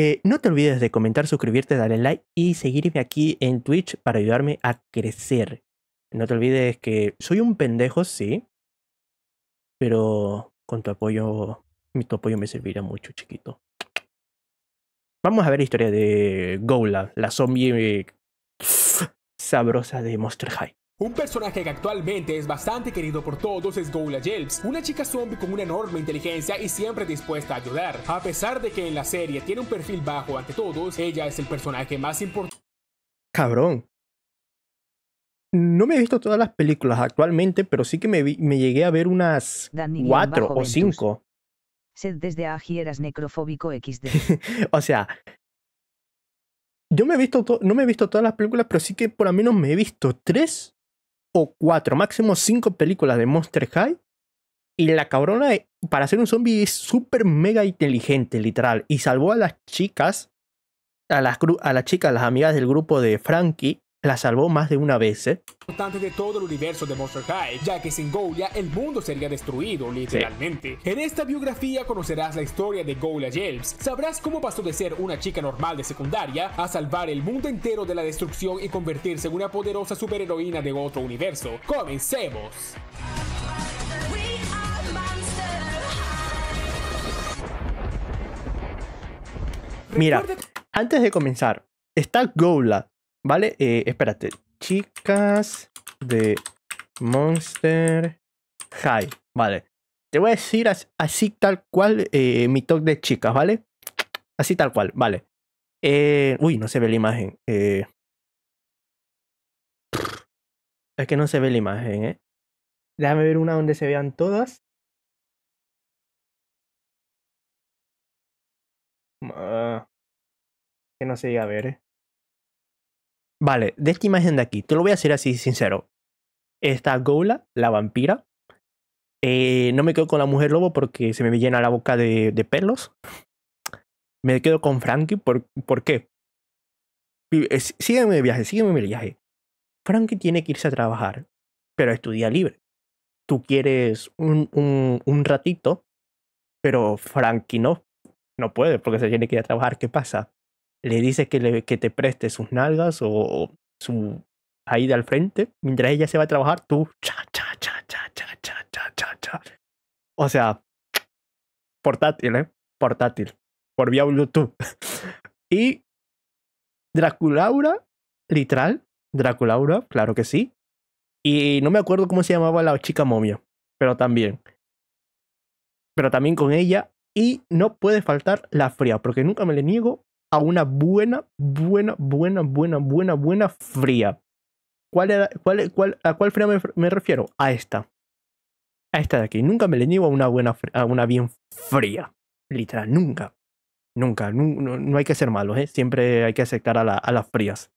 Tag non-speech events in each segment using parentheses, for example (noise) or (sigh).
Eh, no te olvides de comentar, suscribirte, darle like y seguirme aquí en Twitch para ayudarme a crecer. No te olvides que soy un pendejo, sí. Pero con tu apoyo, mi tu apoyo me servirá mucho, chiquito. Vamos a ver la historia de Gola, la zombie eh, sabrosa de Monster High. Un personaje que actualmente es bastante querido por todos es Goula Jelps, una chica zombie con una enorme inteligencia y siempre dispuesta a ayudar. A pesar de que en la serie tiene un perfil bajo ante todos, ella es el personaje más importante. Cabrón. No me he visto todas las películas actualmente, pero sí que me, llegué a ver unas cuatro o cinco. desde eras necrofóbico XD. (laughs) o sea, yo no me he visto todas las películas, pero sí que por lo menos me he visto tres cuatro, máximo cinco películas de Monster High. Y la cabrona, eh, para ser un zombie, es súper mega inteligente, literal. Y salvó a las chicas, a las, a las chicas, las amigas del grupo de Frankie, la salvó más de una vez, ¿eh? Importante de todo el universo de Monster High, ya que sin Goula el mundo sería destruido, literalmente. En esta biografía conocerás la historia de Golia Yelps, sabrás cómo pasó de ser una chica normal de secundaria a salvar el mundo entero de la destrucción y convertirse en una poderosa superheroína de otro universo. ¡Comencemos! Mira, antes de comenzar, está Goula Vale, eh, espérate. Chicas de Monster High. Vale. Te voy a decir así, tal cual eh, mi talk de chicas, ¿vale? Así tal cual, vale. Eh, uy, no se ve la imagen. Eh, es que no se ve la imagen, ¿eh? Déjame ver una donde se vean todas. Ah, que no se llega a ver, ¿eh? Vale, de esta imagen de aquí, te lo voy a hacer así sincero. Está Gola, la vampira. Eh, no me quedo con la mujer lobo porque se me llena la boca de, pelos. Me quedo con Frankie. ¿Por, ¿por qué? Eh, sígueme mi viaje, sígueme mi viaje. Frankie tiene que irse a trabajar, pero estudia libre. Tú quieres un, un ratito, pero Frankie no. No puede porque se tiene que ir a trabajar. ¿Qué pasa? le dice que, que te preste sus nalgas o, su ahí al frente, mientras ella se va a trabajar, tú cha cha cha cha cha cha cha cha O sea, portátil, ¿eh? Portátil. Por vía Bluetooth. (laughs) y Draculaura, literal, Draculaura, claro que sí. Y no me acuerdo cómo se llamaba la chica momia, pero también. Pero también con ella. Y no puede faltar la fría, porque nunca me le niego a una buena, buena, buena, buena, buena, buena fría. ¿Cuál cuál, ¿A cuál fría me, refiero? A esta. A esta de aquí. Nunca me le niego a una buena, a una bien fría. Literal, nunca. Nunca. No, hay que ser malos, ¿eh? Siempre hay que aceptar a, las frías.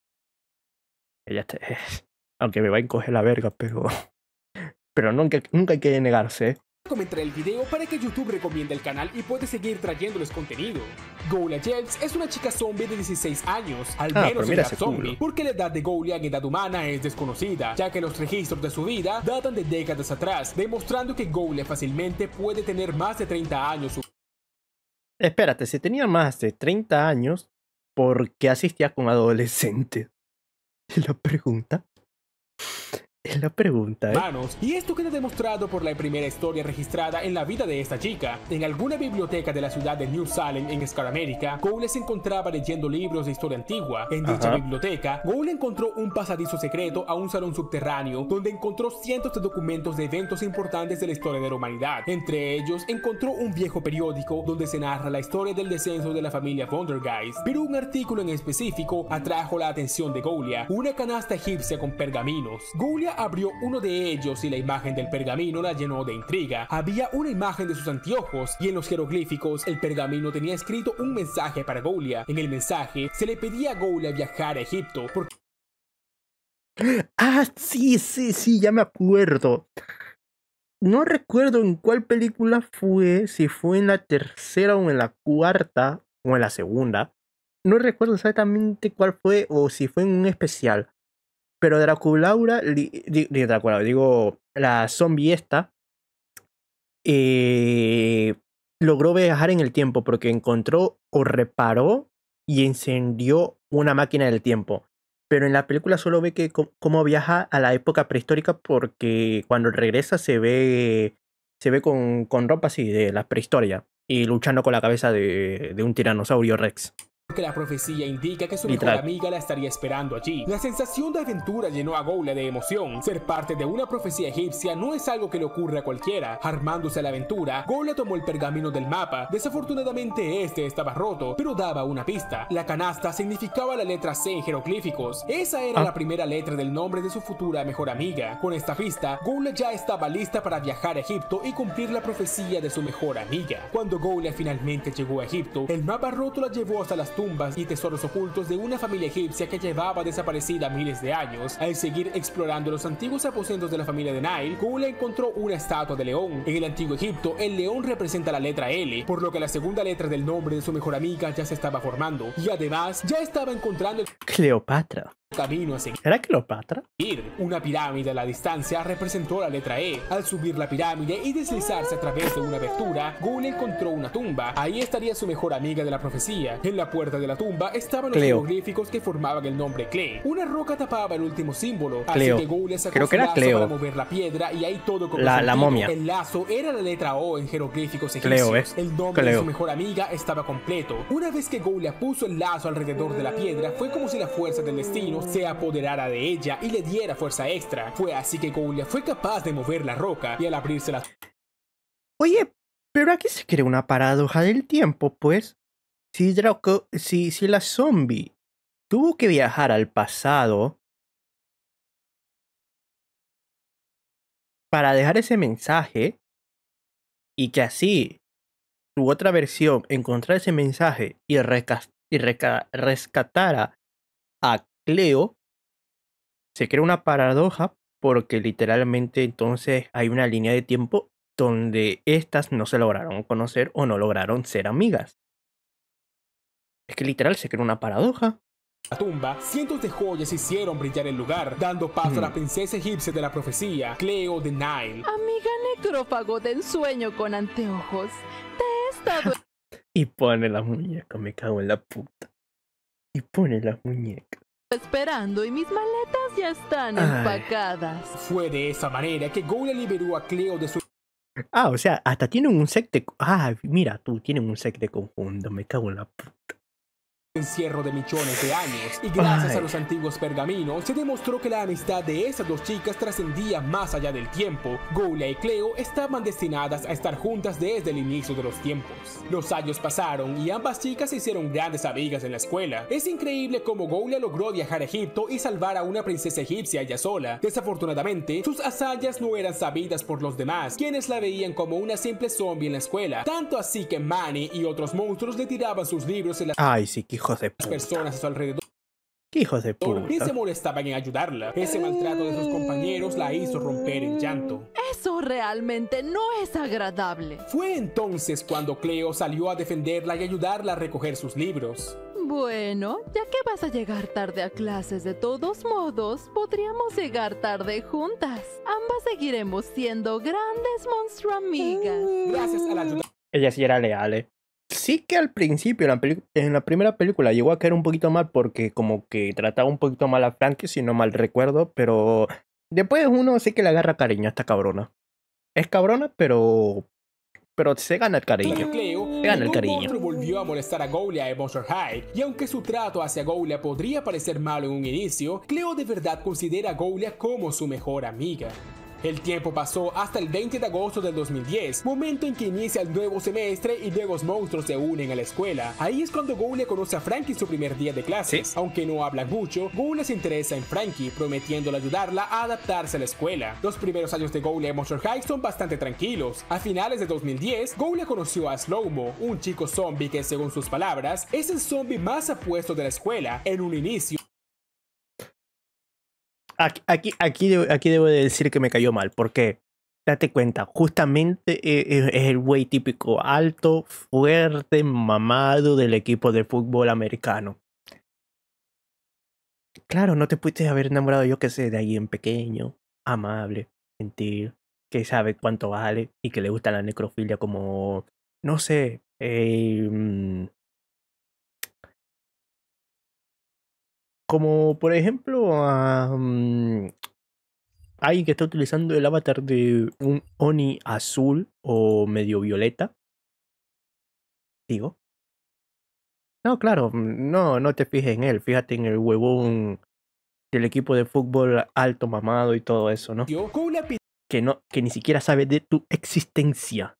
Ella (laughs) aunque me va a encoger la verga, pero... (laughs) Pero nunca, nunca hay que negarse, ¿eh? comentar el video para que YouTube recomiende el canal y puede seguir trayéndoles contenido. Golia james es una chica zombie de 16 años, al ah, menos en zombie, porque la edad de Golia en edad humana es desconocida, ya que los registros de su vida datan de décadas atrás, demostrando que Golia fácilmente puede tener más de 30 años. Espérate, si tenía más de 30 años, ¿por qué asistía con adolescente? (laughs) La pregunta. Es la pregunta, hermanos ¿eh? y esto queda demostrado por la primera historia registrada en la vida de esta chica. En alguna biblioteca de la ciudad de New Salem, en Scaramérica, Cole se encontraba leyendo libros de historia antigua. En dicha biblioteca, Goula encontró un pasadizo secreto a un salón subterráneo, donde encontró cientos de documentos de eventos importantes de la historia de la humanidad. Entre ellos, encontró un viejo periódico donde se narra la historia del descenso de la familia Vondergeist. Pero un artículo en específico atrajo la atención de Golia, una canasta egipcia con pergaminos. Golia abrió uno de ellos y la imagen del pergamino la llenó de intriga. Había una imagen de sus anteojos y en los jeroglíficos el pergamino tenía escrito un mensaje para Golia En el mensaje se le pedía a Golia viajar a Egipto Ah, sí, sí, sí, ya me acuerdo. No recuerdo en cuál película fue, si fue en la tercera o en la cuarta o en la segunda. No recuerdo exactamente cuál fue o si fue en un especial. Pero Draculaura, digo digo la zombie esta, eh, logró viajar en el tiempo porque encontró o reparó y encendió una máquina del tiempo. Pero en la película solo ve que cómo viaja a la época prehistórica porque cuando regresa se ve se ve con, con ropa así de la prehistoria y luchando con la cabeza de, de un tiranosaurio Rex que la profecía indica que su mejor amiga la estaría esperando allí. La sensación de aventura llenó a Goula de emoción. Ser parte de una profecía egipcia no es algo que le ocurre a cualquiera. Armándose a la aventura, Goula tomó el pergamino del mapa. Desafortunadamente este estaba roto, pero daba una pista. La canasta significaba la letra C en jeroglíficos. Esa era ah. la primera letra del nombre de su futura mejor amiga. Con esta pista, Goula ya estaba lista para viajar a Egipto y cumplir la profecía de su mejor amiga. Cuando Goula finalmente llegó a Egipto, el mapa roto la llevó hasta las tumbas y tesoros ocultos de una familia egipcia que llevaba desaparecida miles de años. Al seguir explorando los antiguos aposentos de la familia de Nile, Kula encontró una estatua de león. En el antiguo Egipto, el león representa la letra L, por lo que la segunda letra del nombre de su mejor amiga ya se estaba formando. Y además, ya estaba encontrando... Cleopatra camino a seguir. ¿Era Cleopatra? Una pirámide a la distancia representó la letra E. Al subir la pirámide y deslizarse a través de una abertura, Ghoul encontró una tumba. Ahí estaría su mejor amiga de la profecía. En la puerta de la tumba estaban los jeroglíficos que formaban el nombre Cle. Una roca tapaba el último símbolo, así que Ghoul sacó Creo que era para mover la piedra y ahí todo comenzó. La, la momia. El lazo era la letra O en jeroglíficos ¿eh? egipcios. Cleo, El nombre de su mejor amiga estaba completo. Una vez que le puso el lazo alrededor de la piedra, fue como si la fuerza del destino se apoderara de ella y le diera fuerza extra. Fue así que Goulia fue capaz de mover la roca y al abrirse la... Oye, pero aquí se crea una paradoja del tiempo, pues. Si, Draco, si, si la zombie tuvo que viajar al pasado para dejar ese mensaje y que así su otra versión encontrara ese mensaje y, rescatara a Leo, se crea una paradoja porque literalmente entonces hay una línea de tiempo donde estas no se lograron conocer o no lograron ser amigas. Es que literal se crea una paradoja. La tumba, cientos de joyas hicieron brillar el lugar, dando paso a la mm. princesa egipcia de la profecía, Cleo de Nile. Amiga necrófago de ensueño con anteojos, te (laughs) y pone la muñeca, me cago en la puta. Y pone la muñeca esperando y mis maletas ya están empacadas. fue de esa manera que Goula liberó a Cleo de su... Ah, o sea, hasta tienen un set de... Ah, mira, tú tienen un set de conjunto, me cago en la puta encierro de millones de años y gracias a los antiguos pergaminos se demostró que la amistad de esas dos chicas trascendía más allá del tiempo. Golia y Cleo estaban destinadas a estar juntas desde el inicio de los tiempos. Los años pasaron y ambas chicas se hicieron grandes amigas en la escuela. Es increíble cómo Golia logró viajar a Egipto y salvar a una princesa egipcia ella sola. Desafortunadamente, sus hazañas no eran sabidas por los demás, quienes la veían como una simple zombie en la escuela. Tanto así que Manny y otros monstruos le tiraban sus libros en la hijos puta. personas a su alrededor. ¿Qué hijos de puta? ¿Quién se molestaban en ayudarla? Ese maltrato de sus compañeros la hizo romper en llanto. Eso realmente no es agradable. Fue entonces cuando Cleo salió a defenderla y ayudarla a recoger sus libros. Bueno, ya que vas a llegar tarde a clases de todos modos, podríamos llegar tarde juntas. Ambas seguiremos siendo grandes monstruo amigas. Gracias a la ayuda. Ella sí era leal, ¿eh? sí que al principio, en la, primera película, llegó a caer un poquito mal porque como que trataba un poquito mal a Frankie, si no mal recuerdo, pero después uno sí que le agarra cariño a esta cabrona. Es cabrona, pero... Pero se gana el cariño. se cariño. volvió a molestar a Golia en Monster High, y aunque su trato hacia Goulia podría parecer malo en un inicio, Cleo de verdad considera a Goulia como su mejor amiga. El tiempo pasó hasta el 20 de agosto del 2010, momento en que inicia el nuevo semestre y nuevos monstruos se unen a la escuela. Ahí es cuando Goule conoce a Frankie su primer día de clases. Aunque no habla mucho, Goule se interesa en Frankie, prometiéndole ayudarla a adaptarse a la escuela. Los primeros años de Goule en Monster High son bastante tranquilos. A finales de 2010, le conoció a Slowmo, un chico zombie que según sus palabras, es el zombie más apuesto de la escuela. En un inicio, Aquí, aquí, aquí, debo, decir que me cayó mal, porque date cuenta, justamente eh, es, el güey típico, alto, fuerte, mamado del equipo de fútbol americano. Claro, no te pudiste haber enamorado, yo que sé, de alguien pequeño, amable, gentil, que sabe cuánto vale y que le gusta la necrofilia como, no sé, eh, mm, Como por ejemplo a mm, alguien que está utilizando el avatar de un Oni azul o medio violeta. Digo. No, claro, mm, no, no te fijes en él, fíjate en el huevón del equipo de fútbol alto mamado y todo eso, ¿no? Que no, que ni siquiera sabe de tu existencia.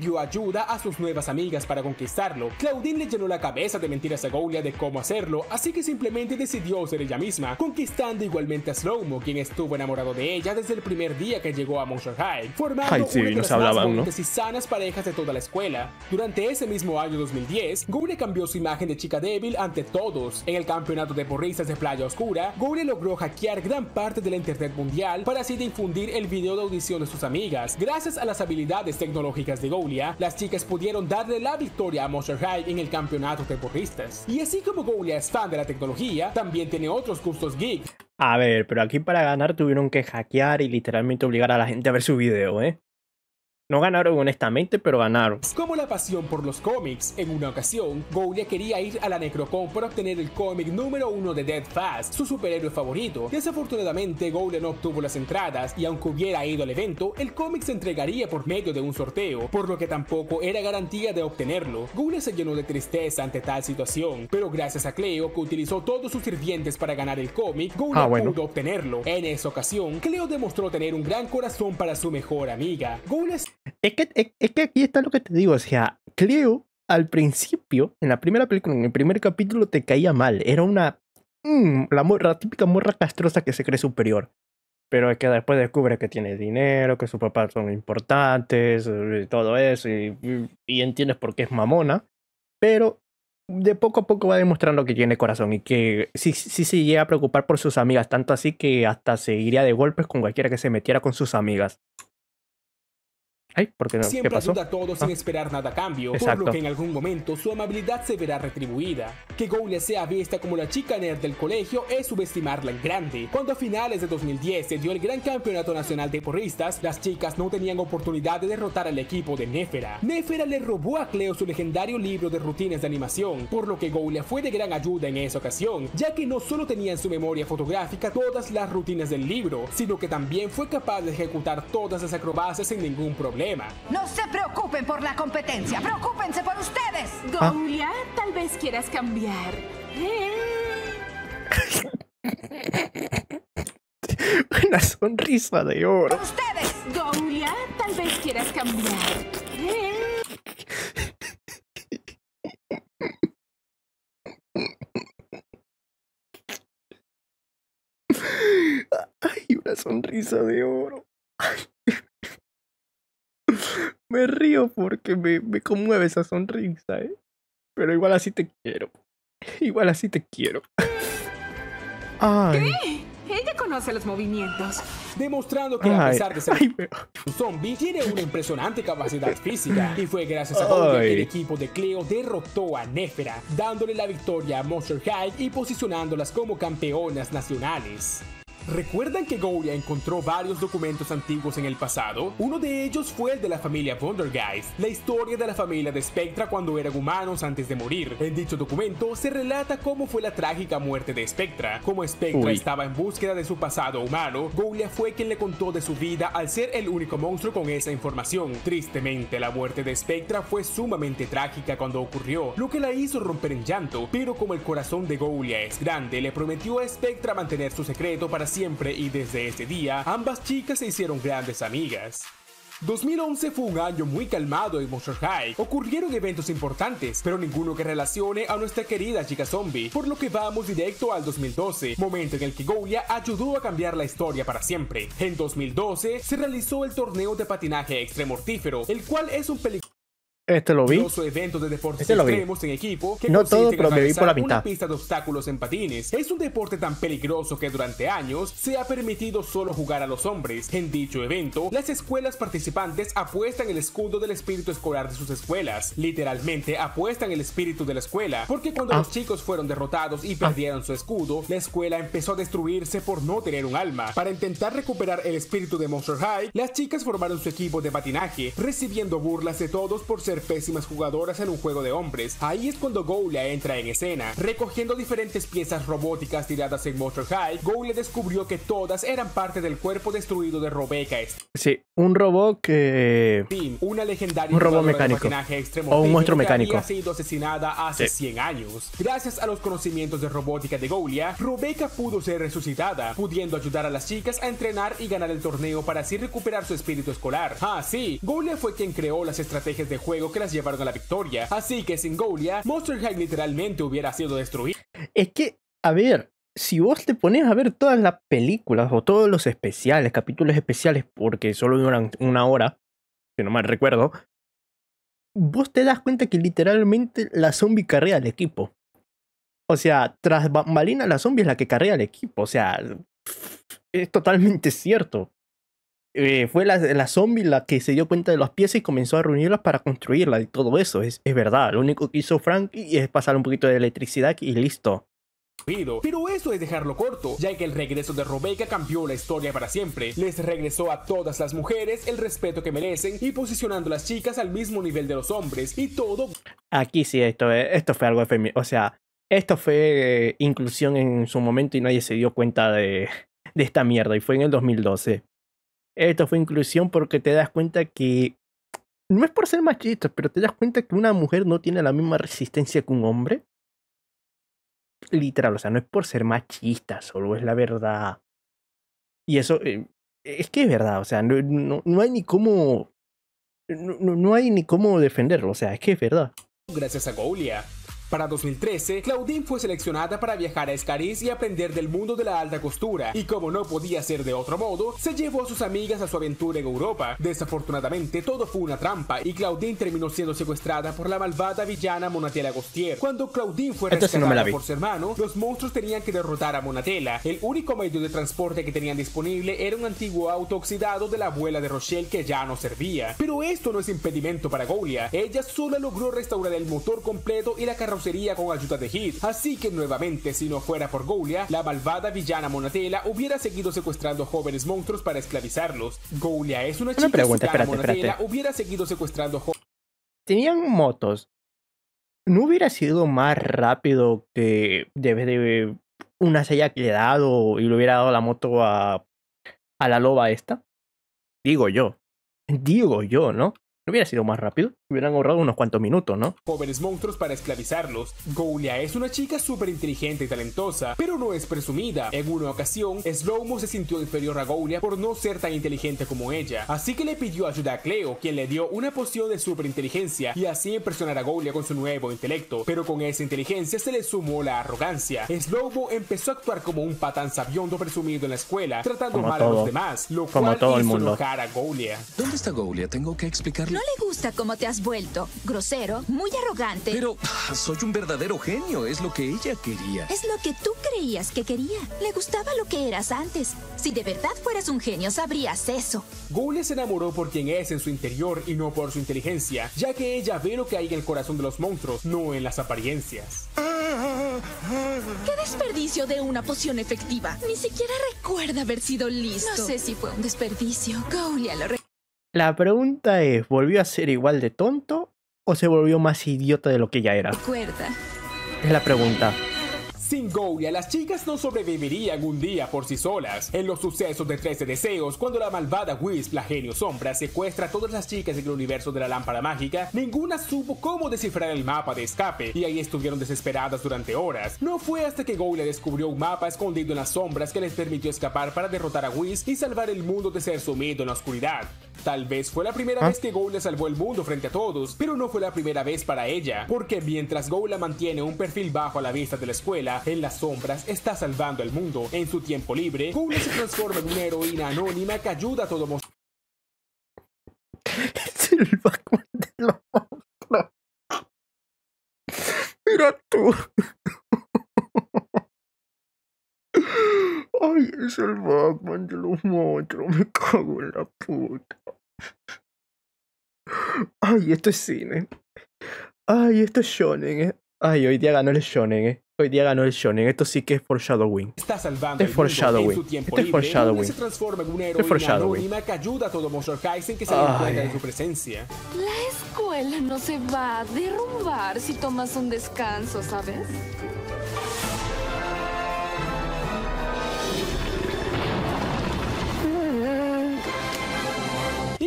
Dio ayuda a sus nuevas amigas para conquistarlo. Claudine le llenó la cabeza de mentiras a Golia de cómo hacerlo, así que simplemente decidió ser ella misma, conquistando igualmente a Slowmo, quien estuvo enamorado de ella desde el primer día que llegó a Monster High, formando una de las más y sanas parejas de toda la escuela. Durante ese mismo año 2010, Golia cambió su imagen de chica débil ante todos. En el campeonato de porristas de Playa Oscura, Golia logró hackear gran parte de la internet mundial para así difundir el video de audición de sus amigas, gracias a las habilidades tecnológicas de Golia las chicas pudieron darle la victoria a Monster High en el campeonato de porristas. Y así como Golia es fan de la tecnología, también tiene otros gustos geek. A ver, pero aquí para ganar tuvieron que hackear y literalmente obligar a la gente a ver su video, ¿eh? No ganaron honestamente, pero ganaron. Como la pasión por los cómics, en una ocasión, Goulia quería ir a la Necrocon para obtener el cómic número uno de Dead Fast, su superhéroe favorito. Desafortunadamente, Goulia no obtuvo las entradas y aunque hubiera ido al evento, el cómic se entregaría por medio de un sorteo, por lo que tampoco era garantía de obtenerlo. Goulia se llenó de tristeza ante tal situación, pero gracias a Cleo, que utilizó todos sus sirvientes para ganar el cómic, Goulia ah, pudo obtenerlo. En esa ocasión, Cleo demostró tener un gran corazón para su mejor amiga. Goulia es que, es, que aquí está lo que te digo, o sea, Cleo al principio, en la primera película, en el primer capítulo te caía mal, era una... Mm, la, típica morra castrosa que se cree superior pero es que después descubre que tiene dinero, que sus papás son importantes, eh, y todo eso, y, entiendes por qué es mamona, pero de poco a poco va demostrando que tiene corazón y que sí, sí se llega a preocupar por sus amigas, tanto así que hasta se iría de golpes con cualquiera que se metiera con sus amigas. Siempre ayuda a todos sin ah. esperar nada a cambio, por lo que en algún momento su amabilidad se verá retribuida. Que Goule sea vista como la chica nerd del colegio es subestimarla en grande. Cuando a finales de 2010 se dio el Gran Campeonato Nacional de Porristas, las chicas no tenían oportunidad de derrotar al equipo de Nefera. Nefera le robó a Cleo su legendario libro de rutinas de animación, por lo que Goule fue de gran ayuda en esa ocasión, ya que no solo tenía en su memoria fotográfica todas las rutinas del libro, sino que también fue capaz de ejecutar todas las acrobacias sin ningún problema. No se preocupen por la competencia, preocúpense por ustedes. Ah. Golia, tal vez quieras cambiar. (laughs) Una sonrisa de oro. ustedes. Golia, tal vez quieras cambiar. Ay, una sonrisa de oro. Me río porque me, me conmueve esa sonrisa, ¿eh? Pero igual así te quiero. (laughs) Igual así te quiero. ¿Qué? Ella conoce los movimientos. Demostrando que a pesar de ser un zombie, tiene una impresionante capacidad física. Y fue gracias a todo el equipo de Cleo derrotó a Nefera, dándole la victoria a Monster High y posicionándolas como campeonas nacionales. ¿Recuerdan que Golia encontró varios documentos antiguos en el pasado? Uno de ellos fue el de la familia Vondergeist, la historia de la familia de Spectra cuando eran humanos antes de morir. En dicho documento se relata cómo fue la trágica muerte de Spectra. Como Spectra estaba en búsqueda de su pasado humano, Golia fue quien le contó de su vida al ser el único monstruo con esa información. Tristemente, la muerte de Spectra fue sumamente trágica cuando ocurrió, lo que la hizo romper en llanto, pero como el corazón de Golia es grande, le prometió a Spectra mantener su secreto para siempre y desde ese día, ambas chicas se hicieron grandes amigas. 2011 fue un año muy calmado en Monster High. Ocurrieron eventos importantes, pero ninguno que relacione a nuestra querida chica zombie, por lo que vamos directo al 2012, momento en el que Goya ayudó a cambiar la historia para siempre. En 2012 se realizó el torneo de patinaje extremortífero, el cual es un peligro este lo vi. de deportes este en equipo que no todo, pero me vi por la mitad. Una pista de obstáculos en patines. Es un deporte tan peligroso que durante años se ha permitido solo jugar a los hombres. En dicho evento, las escuelas participantes apuestan el escudo del espíritu escolar de sus escuelas. Literalmente apuestan el espíritu de la escuela, porque cuando ah. los chicos fueron derrotados y ah. perdieron su escudo, la escuela empezó a destruirse por no tener un alma. Para intentar recuperar el espíritu de Monster High, las chicas formaron su equipo de patinaje, recibiendo burlas de todos por ser pésimas jugadoras en un juego de hombres. Ahí es cuando Golia entra en escena. Recogiendo diferentes piezas robóticas tiradas en Monster High, Golia descubrió que todas eran parte del cuerpo destruido de Rebecca. Sí, un robot que... una legendaria un robot mecánico. o un monstruo mecánico. Ha sido asesinada hace 100 años. Gracias a los conocimientos de robótica de Golia, Rebecca pudo ser resucitada, pudiendo ayudar a las chicas a entrenar y ganar el torneo para así recuperar su espíritu escolar. Ah, sí, Golia fue quien creó las estrategias de juego que las a la victoria, así que sin Golia, Monster High literalmente hubiera sido destruido. Es que, a ver, si vos te pones a ver todas las películas o todos los especiales, capítulos especiales, porque solo duran una hora, si no mal recuerdo, vos te das cuenta que literalmente la zombie carrea al equipo. O sea, tras Bambalina la zombie es la que carrea al equipo. O sea, es totalmente cierto. Eh, fue la, zombie la que se dio cuenta de las piezas y comenzó a reunirlas para construirla y todo eso. Es, verdad. Lo único que hizo Frank es pasar un poquito de electricidad y listo. Pero eso es dejarlo corto, ya que el regreso de robeca cambió la historia para siempre. Les regresó a todas las mujeres el respeto que merecen y posicionando a las chicas al mismo nivel de los hombres y todo. Aquí sí, esto, esto fue algo O sea, esto fue eh, inclusión en su momento y nadie se dio cuenta de, de esta mierda y fue en el 2012. Esto fue inclusión porque te das cuenta que, no es por ser machista, pero te das cuenta que una mujer no tiene la misma resistencia que un hombre. Literal, o sea, no es por ser machista, solo es la verdad. Y eso, eh, es que es verdad, o sea, no, hay ni cómo, no, no hay ni cómo defenderlo, o sea, es que es verdad. Gracias a Goulia, para 2013, Claudine fue seleccionada para viajar a Escariz y aprender del mundo de la alta costura, y como no podía ser de otro modo, se llevó a sus amigas a su aventura en Europa. Desafortunadamente, todo fue una trampa y Claudine terminó siendo secuestrada por la malvada villana Monatela Gostier. Cuando Claudine fue rescatada por su hermano, los monstruos tenían que derrotar a Monatela. El único medio de transporte que tenían disponible era un antiguo auto oxidado de la abuela de Rochelle que ya no servía. Pero esto no es impedimento para Golia. Ella solo logró restaurar el motor completo y la carrocería sería con ayuda de Hit. Así que nuevamente, si no fuera por Golia, la malvada villana Monatela hubiera seguido secuestrando jóvenes monstruos para esclavizarlos. Golia es una, una pregunta, espérate, hubiera seguido secuestrando Tenían motos. ¿No hubiera sido más rápido que debe de una sella que le y le hubiera dado la moto a, a la loba esta? Digo yo. Digo yo, ¿no? ¿No hubiera sido más rápido? hubieran ahorrado unos cuantos minutos, ¿no? Jóvenes monstruos para esclavizarlos. Golia es una chica súper inteligente y talentosa, pero no es presumida. En una ocasión, Slowmo se sintió inferior a Golia por no ser tan inteligente como ella, así que le pidió ayuda a Cleo, quien le dio una poción de superinteligencia y así impresionar a Golia con su nuevo intelecto, pero con esa inteligencia se le sumó la arrogancia. Slowmo empezó a actuar como un patán sabiondo presumido en la escuela, tratando mal a los demás, lo como cual todo hizo el enojar a Golia ¿Dónde está Golia? Tengo que explicarle. No le gusta cómo te has vuelto grosero, muy arrogante. Pero ah, soy un verdadero genio, es lo que ella quería. Es lo que tú creías que quería. Le gustaba lo que eras antes. Si de verdad fueras un genio, sabrías eso. Goule se enamoró por quien es en su interior y no por su inteligencia, ya que ella ve lo que hay en el corazón de los monstruos, no en las apariencias. ¡Qué desperdicio de una poción efectiva! Ni siquiera recuerda haber sido listo. No sé si fue un desperdicio. Goulia lo la pregunta es, ¿volvió a ser igual de tonto o se volvió más idiota de lo que ya era? Recuerda. Es la pregunta. Sin Goya, las chicas no sobrevivirían un día por sí solas. En los sucesos de 13 Deseos, cuando la malvada Wisp, la genio sombra, secuestra a todas las chicas en el universo de la lámpara mágica, ninguna supo cómo descifrar el mapa de escape y ahí estuvieron desesperadas durante horas. No fue hasta que Goya descubrió un mapa escondido en las sombras que les permitió escapar para derrotar a Whis y salvar el mundo de ser sumido en la oscuridad. Tal vez fue la primera ah. vez que Go salvó el mundo frente a todos, pero no fue la primera vez para ella, porque mientras Goula mantiene un perfil bajo a la vista de la escuela, en las sombras está salvando el mundo. En su tiempo libre, Go se transforma en una heroína anónima que ayuda a todo monstruo. (laughs) de tú. Ay, es el Batman de los monstruos, me cago en la puta. Ay, esto es cine. Ay, esto es shonen, eh. Ay, hoy día ganó el shonen, eh. Hoy día ganó el shonen. Esto sí que es For foreshadowing. Está salvando es foreshadowing. Este es foreshadowing. Se transforma es foreshadowing. ayuda todo que se su presencia. La escuela no se va a derrumbar si tomas un descanso, ¿sabes?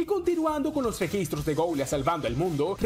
Y continuando con los registros de goles salvando al mundo.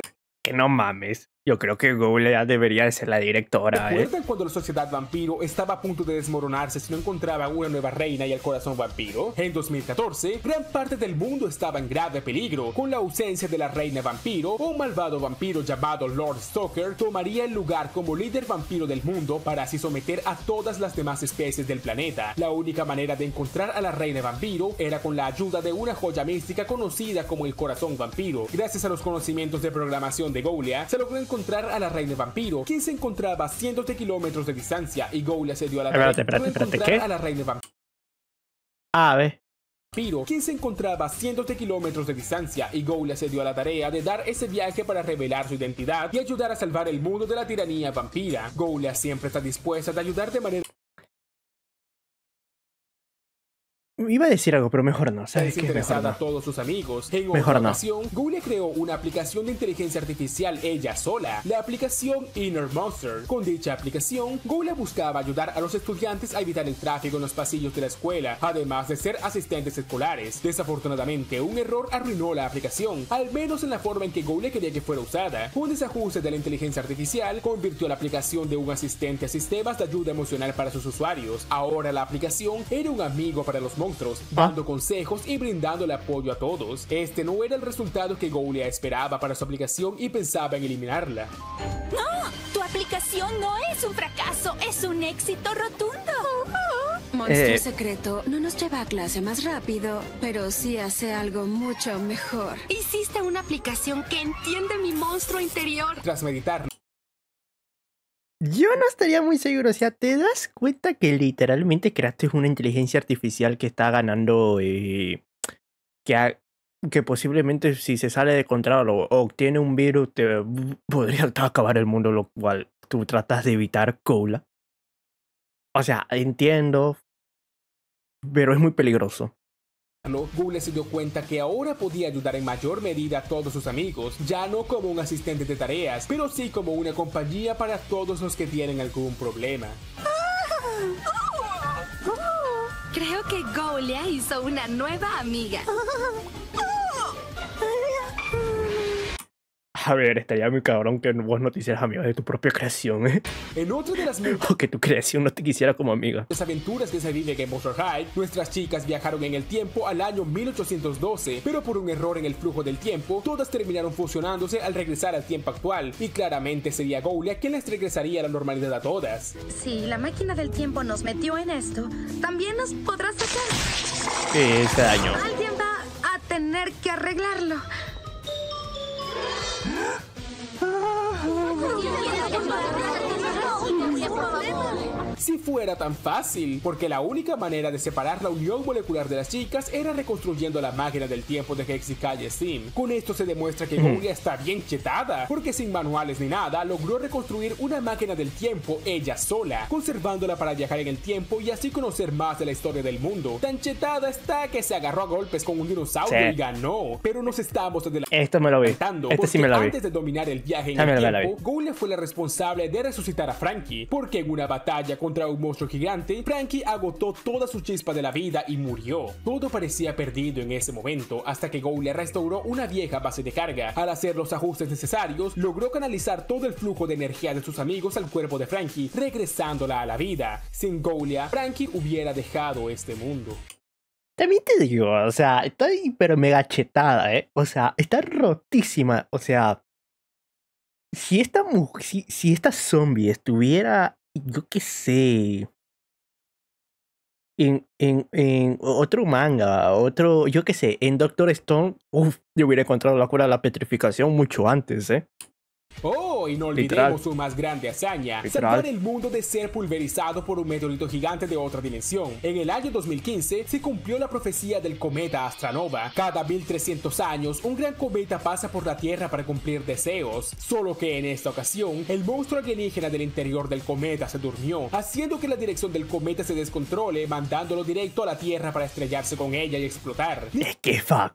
Que no mames. Yo creo que Golia debería de ser la directora. ¿Recuerdan ¿eh? cuando la sociedad vampiro estaba a punto de desmoronarse si no encontraba una nueva reina y el corazón vampiro? En 2014, gran parte del mundo estaba en grave peligro. Con la ausencia de la reina vampiro, un malvado vampiro llamado Lord Stoker tomaría el lugar como líder vampiro del mundo para así someter a todas las demás especies del planeta. La única manera de encontrar a la reina vampiro era con la ayuda de una joya mística conocida como el corazón vampiro. Gracias a los conocimientos de programación de Golia, se logró encontrar a la reina vampiro, quien se encontraba a cientos de kilómetros de distancia y se dio a la tarea a la reina ah, vampiro. quien se encontraba a cientos de kilómetros de distancia, y gola se dio a la tarea de dar ese viaje para revelar su identidad y ayudar a salvar el mundo de la tiranía vampira. Goula siempre está dispuesta a ayudar de manera Iba a decir algo, pero mejor no. ¿Sabes qué? mejor no. a todos sus amigos. En mejor ocasión, no. Google creó una aplicación de inteligencia artificial ella sola, la aplicación Inner Monster. Con dicha aplicación, Google buscaba ayudar a los estudiantes a evitar el tráfico en los pasillos de la escuela, además de ser asistentes escolares. Desafortunadamente, un error arruinó la aplicación, al menos en la forma en que Google quería que fuera usada. Un desajuste de la inteligencia artificial convirtió la aplicación de un asistente a sistemas de ayuda emocional para sus usuarios. Ahora la aplicación era un amigo para los monstruos dando consejos y brindándole apoyo a todos. Este no era el resultado que Goulia esperaba para su aplicación y pensaba en eliminarla. ¡No! Tu aplicación no es un fracaso, es un éxito rotundo. Monstruo eh. secreto no nos lleva a clase más rápido, pero sí hace algo mucho mejor. Hiciste una aplicación que entiende mi monstruo interior. Tras meditar, yo no estaría muy seguro, o sea, te das cuenta que literalmente creaste una inteligencia artificial que está ganando, y eh, que, que posiblemente si se sale de control o obtiene un virus, te (laughs) podría acabar el mundo, lo cual tú tratas de evitar cola. O sea, entiendo, pero es muy peligroso. Google se dio cuenta que ahora podía ayudar en mayor medida a todos sus amigos, ya no como un asistente de tareas, pero sí como una compañía para todos los que tienen algún problema. Creo que Golia hizo una nueva amiga. (laughs) A ver, estaría muy cabrón que vos no te hicieras amigo de tu propia creación, ¿eh? En otra de las (laughs) O que tu creación no te quisiera como amiga. Las aventuras que se vive en Monster High, nuestras chicas viajaron en el tiempo al año 1812, pero por un error en el flujo del tiempo, todas terminaron fusionándose al regresar al tiempo actual, y claramente sería Goulia quien les regresaría a la normalidad a todas. Si la máquina del tiempo nos metió en esto, también nos podrás sacar. Sí, este año. Alguien va a tener que arreglarlo. 아, 아, 아. si fuera tan fácil, porque la única manera de separar la unión molecular de las chicas era reconstruyendo la máquina del tiempo de hexi y Steam. Con esto se demuestra que Google está bien chetada, porque sin manuales ni nada logró reconstruir una máquina del tiempo ella sola, conservándola para viajar en el tiempo y así conocer más de la historia del mundo. Tan chetada está que se agarró a golpes con un dinosaurio y ganó, pero nos estamos adelantando. Esto me lo vi. Este sí me lo vi. Antes de dominar el viaje en el tiempo, fue la responsable de resucitar a Frankie, porque en una batalla con contra un monstruo gigante, Frankie agotó toda su chispa de la vida y murió. Todo parecía perdido en ese momento, hasta que Golia restauró una vieja base de carga. Al hacer los ajustes necesarios, logró canalizar todo el flujo de energía de sus amigos al cuerpo de Frankie, regresándola a la vida. Sin Golia, Frankie hubiera dejado este mundo. También te digo, o sea, está hiper mega chetada, ¿eh? O sea, está rotísima. O sea, si esta, si esta zombie estuviera yo qué sé. En, en, en, otro manga, otro, yo qué sé, en Doctor Stone, uff, yo hubiera encontrado la cura de la petrificación mucho antes, ¿eh? Oh, y no olvidemos su más grande hazaña, salvar el mundo de ser pulverizado por un meteorito gigante de otra dimensión. En el año 2015 se cumplió la profecía del cometa Astranova. Cada 1300 años, un gran cometa pasa por la Tierra para cumplir deseos, solo que en esta ocasión, el monstruo alienígena del interior del cometa se durmió, haciendo que la dirección del cometa se descontrole, mandándolo directo a la Tierra para estrellarse con ella y explotar. Es que es man.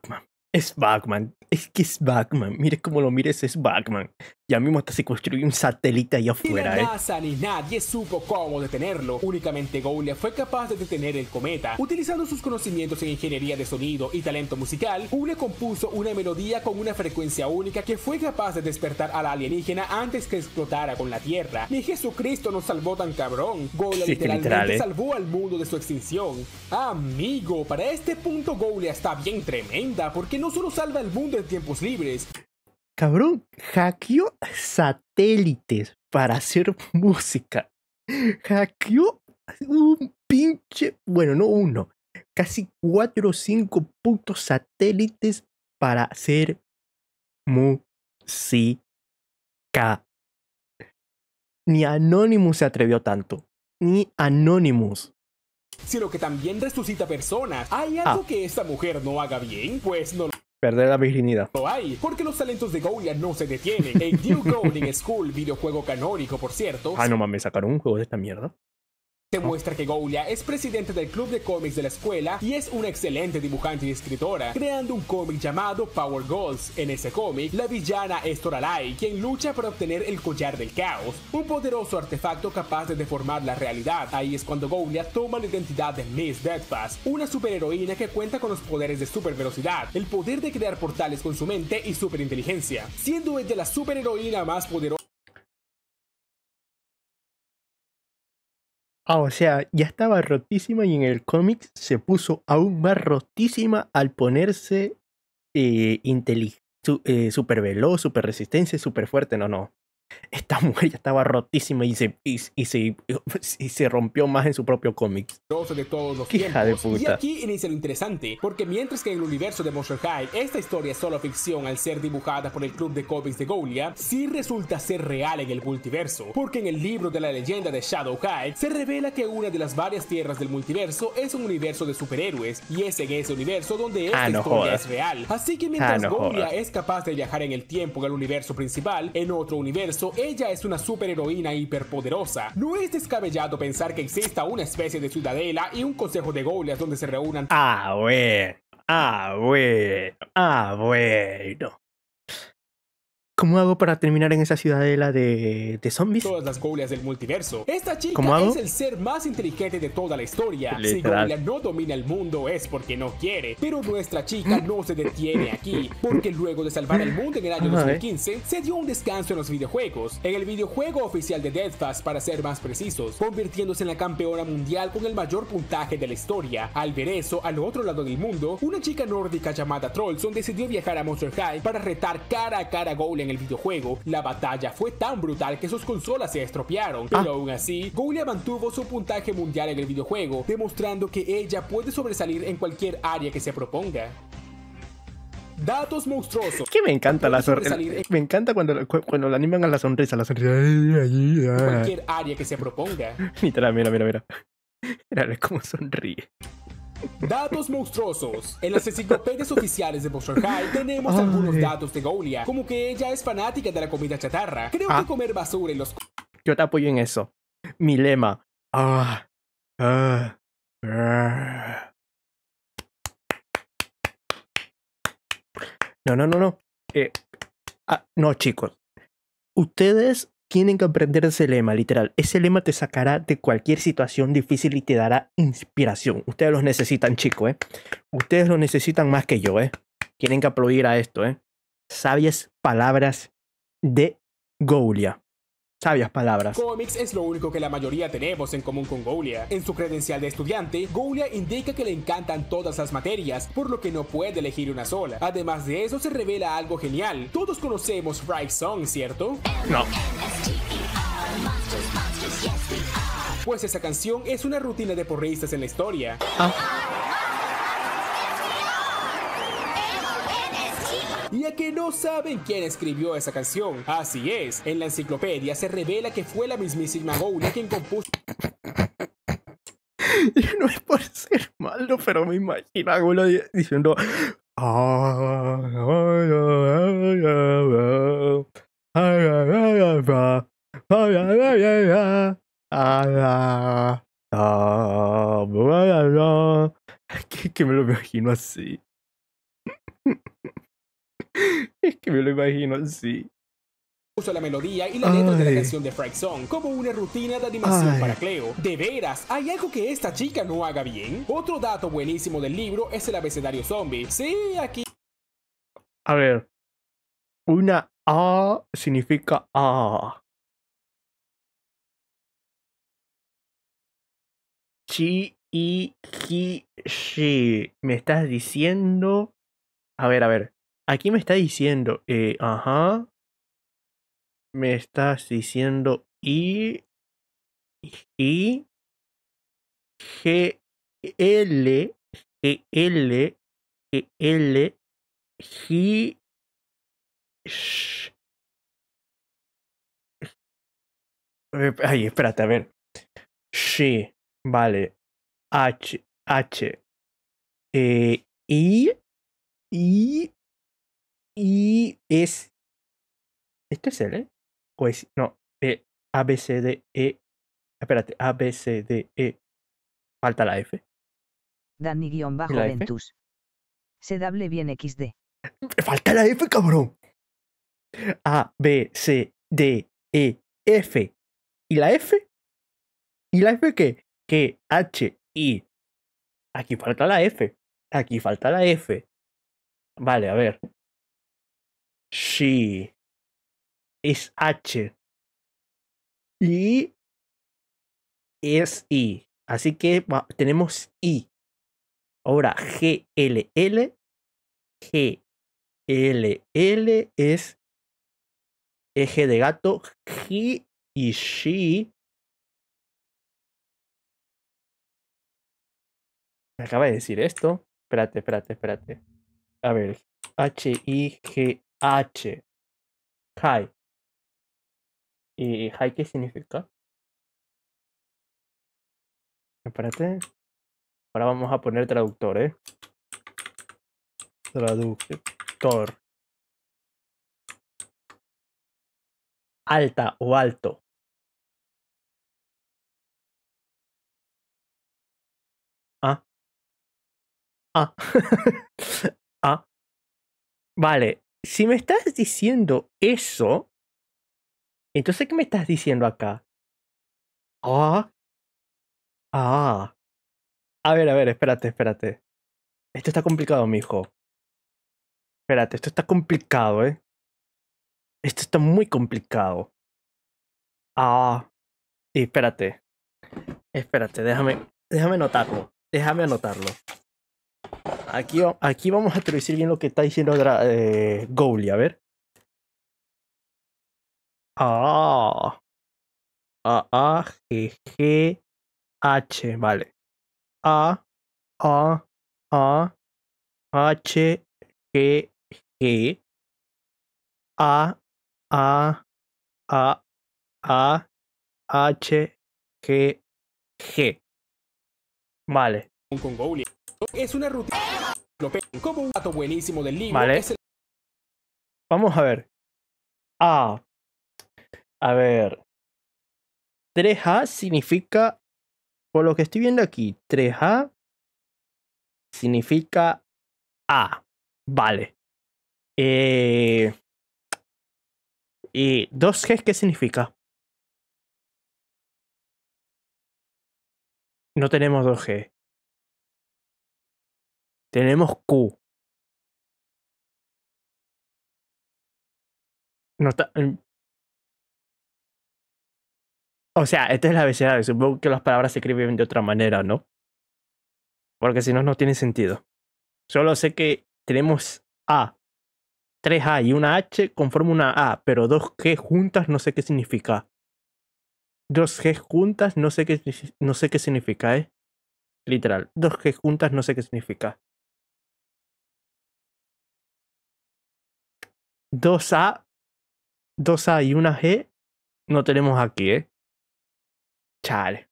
Es Batman, es que es Batman, mire cómo lo mires, es Batman. Ya mismo hasta se construyó un satélite allá afuera, ni la ¿eh? ni nadie supo cómo detenerlo. Únicamente Goulia fue capaz de detener el cometa. Utilizando sus conocimientos en ingeniería de sonido y talento musical, Goulia compuso una melodía con una frecuencia única que fue capaz de despertar al alienígena antes que explotara con la Tierra. Ni Jesucristo nos salvó tan cabrón. Goulia este literalmente ¿eh? salvó al mundo de su extinción. Amigo, para este punto Goulia está bien tremenda, porque no solo salva al mundo en tiempos libres, Cabrón, hackeó satélites para hacer (laughs) música. Hackeó un pinche, bueno, no uno, casi cuatro o cinco puntos satélites para hacer música. Ni Anonymous se atrevió tanto. Ni Anonymous sino que también resucita personas. ¿Hay algo ah. que esta mujer no haga bien? Pues no lo perder la virginidad. No porque los talentos de Golia no se detienen. En New Golden School, (laughs) videojuego canónico, por cierto. Ah, no mames, sacaron un juego de esta mierda. Se muestra que Golia es presidente del club de cómics de la escuela y es una excelente dibujante y escritora, creando un cómic llamado Power Goals. En ese cómic, la villana es Toralai, quien lucha para obtener el collar del caos, un poderoso artefacto capaz de deformar la realidad. Ahí es cuando Golia toma la identidad de Miss Deadfast, una superheroína que cuenta con los poderes de super velocidad, el poder de crear portales con su mente y super inteligencia. siendo ella la superheroína más poderosa Ah, o sea, ya estaba rotísima y en el cómic se puso aún más rotísima al ponerse eh, inteligente, eh, super veloz, super resistencia, super fuerte. No, no esta mujer ya estaba rotísima y se, y, se, y se rompió más en su propio cómic. de todos puta. Y aquí inicia lo interesante, porque mientras que en el universo de Monster High esta historia es solo ficción al ser dibujada por el club de cómics de Golia, sí resulta ser real en el multiverso, porque en el libro de la leyenda de Shadow High se revela que una de las varias tierras del multiverso es un universo de superhéroes y es en ese universo donde esta ah, historia es real. Así que mientras ah, Golia es capaz de viajar en el tiempo en el universo principal, en otro universo ella es una superheroína hiperpoderosa. No es descabellado pensar que exista una especie de ciudadela y un consejo de goleas donde se reúnan. Ah, bueno. Ah, bueno. Ah, bueno. ¿Cómo hago para terminar en esa ciudadela de, zombies? Todas las goleas del multiverso. Esta chica es el ser más inteligente de toda la historia. Si golea no domina el mundo es porque no quiere. Pero nuestra chica no se detiene aquí. Porque luego de salvar el mundo en el año 2015, se dio un descanso en los videojuegos. En el videojuego oficial de Dead para ser más precisos, convirtiéndose en la campeona mundial con el mayor puntaje de la historia. Al ver eso, al otro lado del mundo, una chica nórdica llamada Trollson decidió viajar a Monster High para retar cara a cara a en el videojuego, la batalla fue tan brutal que sus consolas se estropearon, ah. pero aún así, Golia mantuvo su puntaje mundial en el videojuego, demostrando que ella puede sobresalir en cualquier área que se proponga. Datos monstruosos. Es que me encanta la sonrisa. Me encanta cuando, cuando la animan a la sonrisa, la sonrisa. Cualquier área que se proponga. (laughs) Literal, mira, mira, mira. Mira, cómo sonríe. Datos monstruosos. En las enciclopedias oficiales de Monster High tenemos algunos datos de Golia, como que ella es fanática de la comida chatarra. Creo que ah. comer basura en los... Yo te apoyo en eso. Mi lema. Ah. Ah. No, no, no, no. Eh, no, chicos. Ustedes tienen que aprender ese lema, literal. Ese lema te sacará de cualquier situación difícil y te dará inspiración. Ustedes los necesitan, chicos, ¿eh? Ustedes lo necesitan más que yo, ¿eh? Tienen que aplaudir a esto, ¿eh? Sabias palabras de Golia. Sabias palabras. Cómics es lo único que la mayoría tenemos en común con Goulia. En su credencial de estudiante, Golia indica que le encantan todas las materias, por lo que no puede elegir una sola. Además de eso, se revela algo genial. Todos conocemos Right Song, ¿cierto? No. Pues esa canción es una rutina de porristas en la historia. Ah. ya que no saben quién escribió esa canción. Así es, en la enciclopedia se revela que fue la mismísima Gouna quien compuso... no es por ser malo, pero me imagino a diciendo... que me lo imagino así. (laughs) es que me lo imagino así. Usa la melodía y la letra de la canción de Frank Song como una rutina de animación para Cleo. De veras, ¿hay algo que esta chica no haga bien? Otro dato buenísimo del libro es el abecedario zombie. Sí, aquí. A ver. Una A significa A. Chi, I, Ji, Me estás diciendo. A ver, a ver. Aquí me está diciendo, eh, ajá. Me estás diciendo I. I. G. L. G. L. G. L. G. Sh. Eh, ay, espérate, a ver. sí Vale. H. H. Eh, I. I. Y es. ¿Este es el, e? ¿O es.? No. E, a, B, C, D, E. Espérate. A, B, C, D, E. Falta la F. Dani-Ventus. Sedable bien XD. Falta la F, cabrón. A, B, C, D, E, F. ¿Y la F? ¿Y la F qué? Que H, I. Aquí falta la F. Aquí falta la F. Vale, a ver es H y es I. Así que tenemos I. Ahora GLL. GLL es eje de gato. G y she. Me acaba de decir esto. Espérate, espérate, espérate. A ver. H-I-G H. Hai. ¿Y hi qué significa? Espérate. Ahora vamos a poner traductor, ¿eh? Traductor. Alta o alto. Ah. Ah. (laughs) ah. Vale si me estás diciendo eso, entonces ¿qué me estás diciendo acá? Ah. Ah. A ver, a ver, espérate, espérate. Esto está complicado, mijo. Espérate, esto está complicado, ¿eh? Esto está muy complicado. Ah. espérate. Espérate, déjame, déjame anotarlo. Déjame anotarlo. Aquí, aquí vamos a traducir bien lo que está diciendo eh, a ver. A, A, G, G, H, vale. A, A, A, H, G, G. A, A, A, A, H, G, G. Vale. Con Goli. Es una rutina como un dato buenísimo del libro. Vamos a ver. A A ver. 3A significa, por lo que estoy viendo aquí, 3A significa A. Vale. Eh, ¿Y 2G qué significa? No tenemos 2G. Tenemos Q. No está. Mm. O sea, esta es la abecedario. Supongo que las palabras se escriben de otra manera, ¿no? Porque si no, no tiene sentido. Solo sé que tenemos A. 3A y una H conforman una A, pero dos g juntas no sé qué significa. Dos g juntas no sé qué, no sé qué significa, ¿eh? Literal. dos g juntas no sé qué significa. 2A, 2A y una G no tenemos aquí, ¿eh? Chale.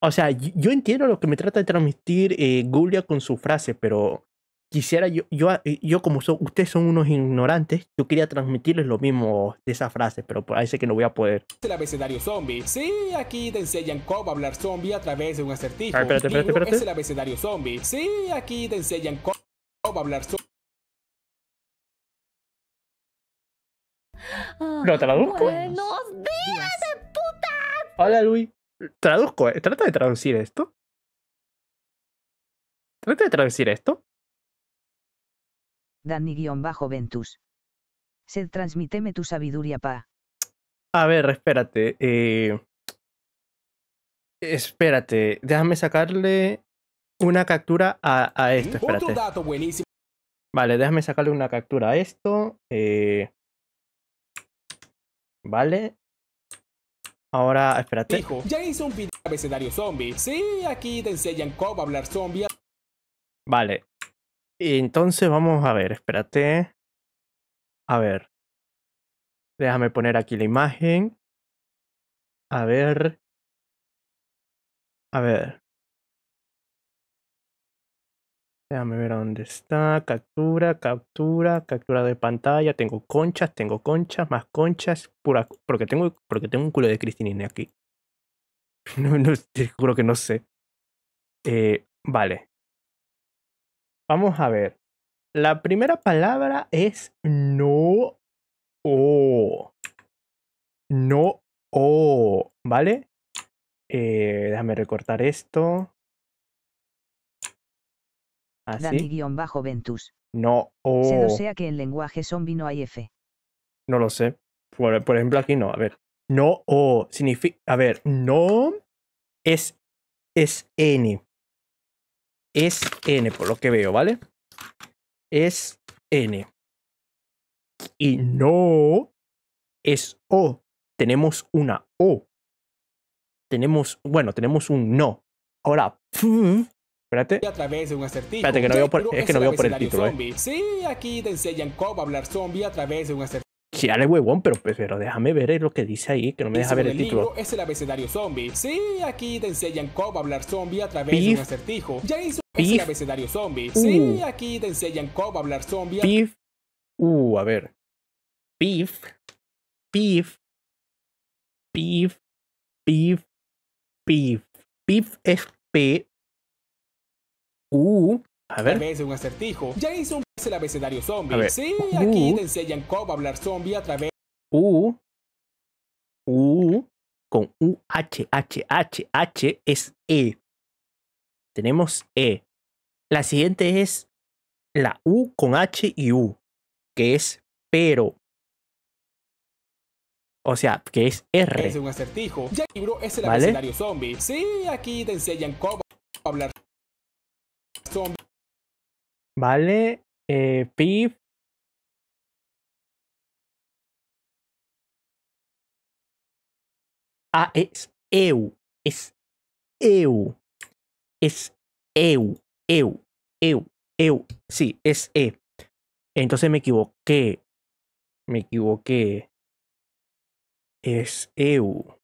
O sea, yo entiendo lo que me trata de transmitir eh, Gulia con su frase, pero quisiera yo, yo, eh, yo como son, ustedes son unos ignorantes, yo quería transmitirles lo mismo de esa frase, pero parece que no voy a poder. El abecedario zombie. Sí, aquí te enseñan cómo hablar zombie a través de un acertijo. espérate, Es el abecedario zombie. Sí, aquí te enseñan cómo hablar zombie. ¿Lo ah, traduzco? ¿eh? Hola, Luis. Traduzco, eh. trata de traducir esto. Trata de traducir esto. ventus transmiteme tu sabiduría, pa. A ver, espérate. Eh. Espérate, déjame sacarle una captura a, esto. Espérate. Vale, déjame sacarle una captura a esto. Eh... Vale. Ahora, espérate. ya hizo un video de abecedario zombie. Sí, aquí te enseñan cómo hablar zombie. Vale. Y entonces vamos a ver, espérate. A ver. Déjame poner aquí la imagen. A ver. A ver. Déjame ver dónde está. Captura, captura, captura de pantalla. Tengo conchas, tengo conchas, más conchas. porque, tengo, porque tengo un culo de Cristinine aquí. (laughs) No, juro que no sé. Eh, vale. Vamos a ver. La primera palabra es no. -o. No. -o, ¿Vale? Eh, déjame recortar esto ah No, o... que en lenguaje zombie no hay F. No lo sé. Por, ejemplo, aquí no. A ver. No o significa. A ver, no es, es N. Es N, por lo que veo, ¿vale? Es N. Y no es O. Tenemos una O. Tenemos, bueno, tenemos un no. Ahora, Espérate. A través de un acertijo. Espérate, que no veo por, es que no veo por el título. Eh. Sí, aquí te enseñan cómo hablar zombie a través de un acertijo. Sí, dale huevón, pero, pero déjame ver eh, lo que dice ahí, que no me deja ver el, título. es el abecedario zombie. Sí, aquí te enseñan cómo hablar zombie a través de un acertijo. Ya hizo abecedario zombie. Sí, uh. aquí te enseñan cómo hablar zombie. Beef. Uh, a ver. Beef. Beef. Beef. Beef. Beef. Beef es P U uh, a ver. También es un acertijo. Jason es el abecedario zombie. Sí, uh. aquí te enseñan cómo hablar zombie a través. U. Uh. U. Con U, H, H, H, H es E. Tenemos E. La siguiente es la U con H y U, que es pero. O sea, que es R. Es un acertijo. Ya es el ¿Vale? abecedario zombie. Sí, aquí te enseñan cómo hablar ¿Vale? Eh, PIB. Ah, es EU. Es EU. Es EU. EU. EU. EU. Sí, es E. Entonces me equivoqué. Me equivoqué. Es EU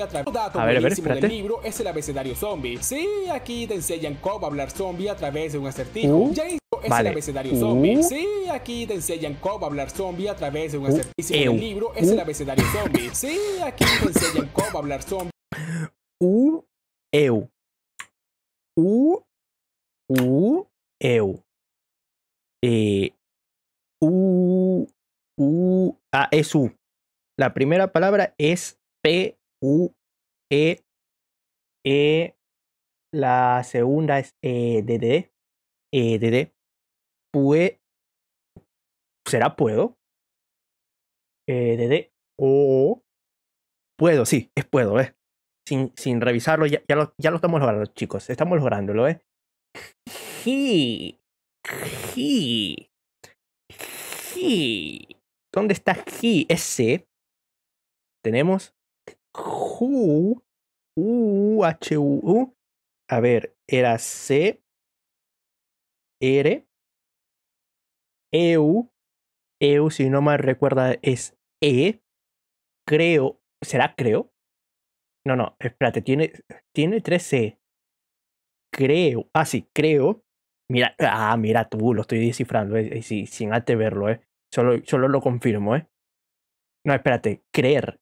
a dato a ver, libro es el abecedario zombie. Sí, aquí te enseñan cómo hablar zombie a través de un acertijo. Uh, es el abecedario zombie. Uh. Sí, aquí te enseñan cómo hablar zombie a través de un uh, acertijo. Uh, eh, el libro es uh. el abecedario zombie. Sí, aquí te enseñan cómo hablar zombie. U, eu. U, u, eu. Eh, u, u, a, es u. La primera palabra es P U, E, E, la segunda es E, D, D, E, D, D. Pue, ¿será puedo? E, D, D, O, puedo, sí, es puedo, ¿ves? ¿eh? Sin, sin revisarlo, ya, ya, lo, ya lo estamos logrando, chicos, estamos lográndolo, eh, He, he, he. ¿Dónde está he? S. Tenemos U, H, U, U. A ver, era C, R, EU, EU, si no mal recuerda, es E, creo, ¿será creo? No, no, espérate, tiene, tiene tres c Creo, ah, sí, creo. Mira, ah, mira tú, lo estoy descifrando, eh, eh, sin antes verlo, eh. Solo, solo lo confirmo, eh. No, espérate, creer,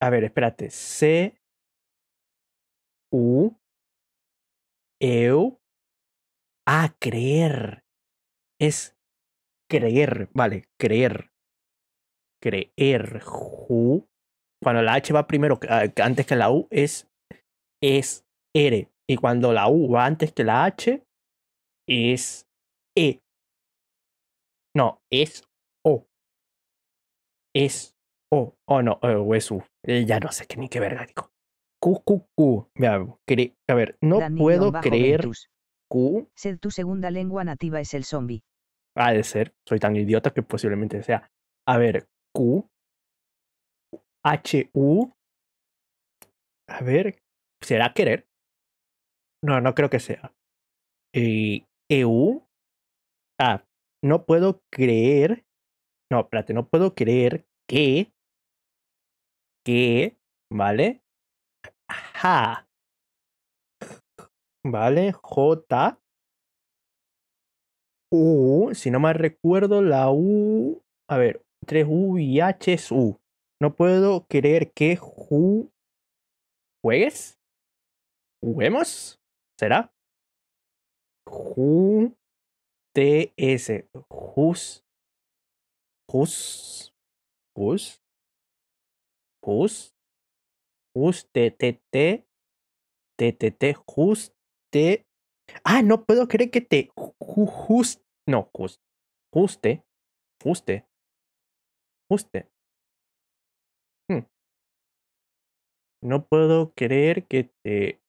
a ver, espérate. C. U. Eu. A, ah, creer. Es creer. Vale, creer. Creer. U, Cuando la H va primero, ah, antes que la U, es. Es R. Y cuando la U va antes que la H, es E. No, es O. Es oh, oh no, oh, es U. ya no sé qué ni qué verga digo. Q, Q, Q. A ver, no puedo creer. Q. Ser tu segunda lengua nativa es el zombie. Ha de ser. Soy tan idiota que posiblemente sea. A ver, Q. H, U. A ver, ¿será querer? No, no creo que sea. E, e U. Ah, no puedo creer. No, espérate, no puedo creer que ¿vale? Ja. ¿Vale? J. U, si no me recuerdo, la U. A ver, Tres u y H es U. No puedo creer que ju juegues. ¿Juguemos? ¿Será? Ju S. Jus. Jus. Jus. Just. tete Ttt. Juste. Ah, no puedo creer que te. Just. No, just. Juste. Juste. Juste. Hmm. No puedo creer que te.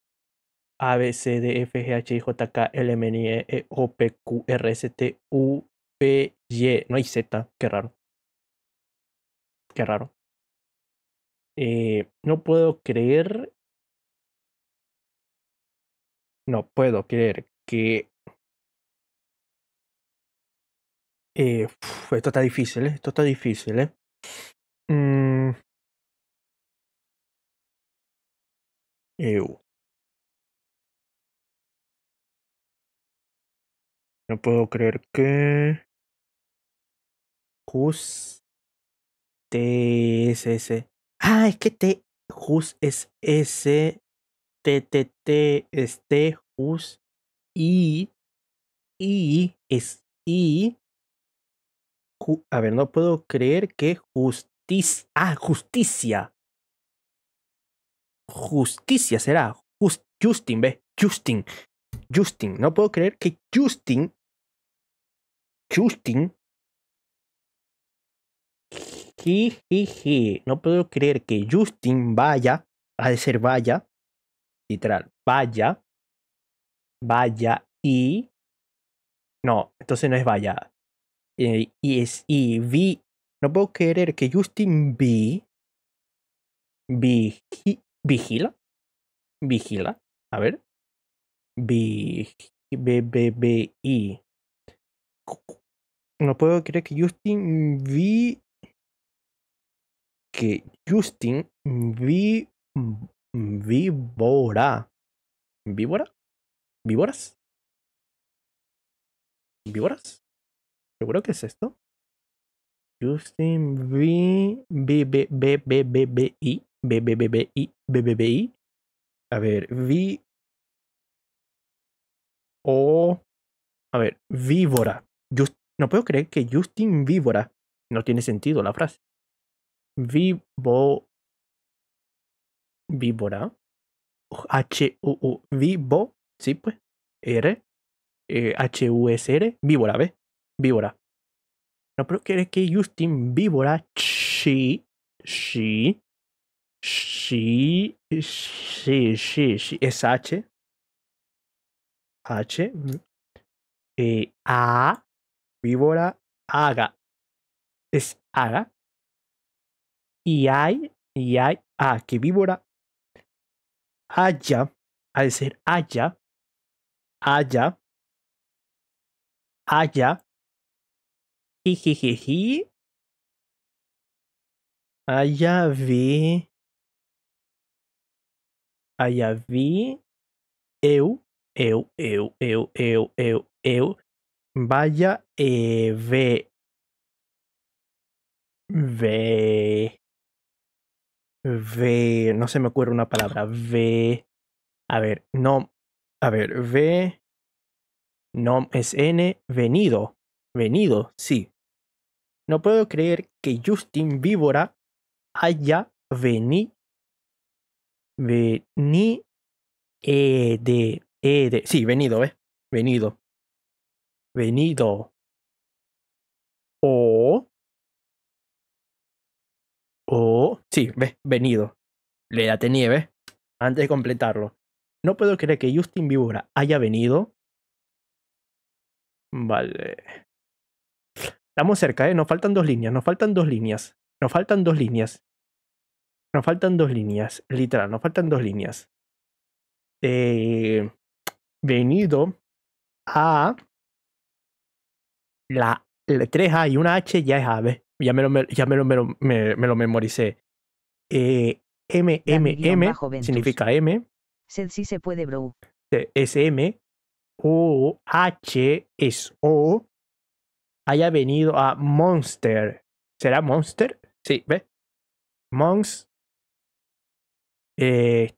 A, B, C, D, F, G, H, I, J, K, L, M, N, I, E, O, P, Q, R, S, T, U, P, Y. No hay Z, qué raro. Qué raro. Eh, no puedo creer. No puedo creer que. Eh, esto está difícil, ¿eh? Esto está difícil, ¿eh? Mm. No puedo creer que. s Ah, es que T Jus es S, T, T, T es T Jus, I, I es I. a ver, no puedo creer que justicia. Ah, justicia. Justicia será. Justin, ve. Justin. Justin. No puedo creer que Justin. Justin no puedo creer que Justin vaya, ha de ser vaya, literal, vaya, vaya y... No, entonces no es vaya. Eh, y es y vi. No puedo creer que Justin vi, vi, vigila. Vigila. A ver. V B. B. B. I. No puedo creer que Justin vi que Justin vi, Víbora. ¿Víbora? ¿Víboras? ¿Víboras? ¿Seguro que es esto? Justin vi, B B B B B I B B B B I B B B I A ver, vi O A ver, víbora. no puedo creer que Justin víbora. No tiene sentido la frase vivo, víbora, h u vivo, sí, pues, R, eh, H-U-S-R, víbora, ¿ves? Víbora. No, pero quiere que Justin víbora, Sí Sí Sí sí sí es H, H, mm, eh, A, víbora, haga, es haga, y hay, y hay, ah, que víbora haya, al ser haya, haya, haya, jijijiji, haya vi, haya vi, eu, eu, eu, eu, eu, eu, eu, vaya, e, ve, ve, ve, no se me ocurre una palabra, ve, a ver, no, a ver, ve, nom es n, venido, venido, sí. No puedo creer que Justin Víbora haya venido, veni, e, e de, sí, venido, eh, venido, venido. O Oh sí, venido. Le date nieve. Antes de completarlo. No puedo creer que Justin Bieber haya venido. Vale. Estamos cerca, ¿eh? Nos faltan dos líneas, nos faltan dos líneas. Nos faltan dos líneas. Nos faltan dos líneas, literal, nos faltan dos líneas. Eh, venido a la, la 3A y una H ya es ave ya me lo, ya memoricé. Eh, M, M, M significa M. Sí se puede, bro. M. O H es O. Haya venido a Monster. ¿Será Monster? Sí, ve. Mons. Eh,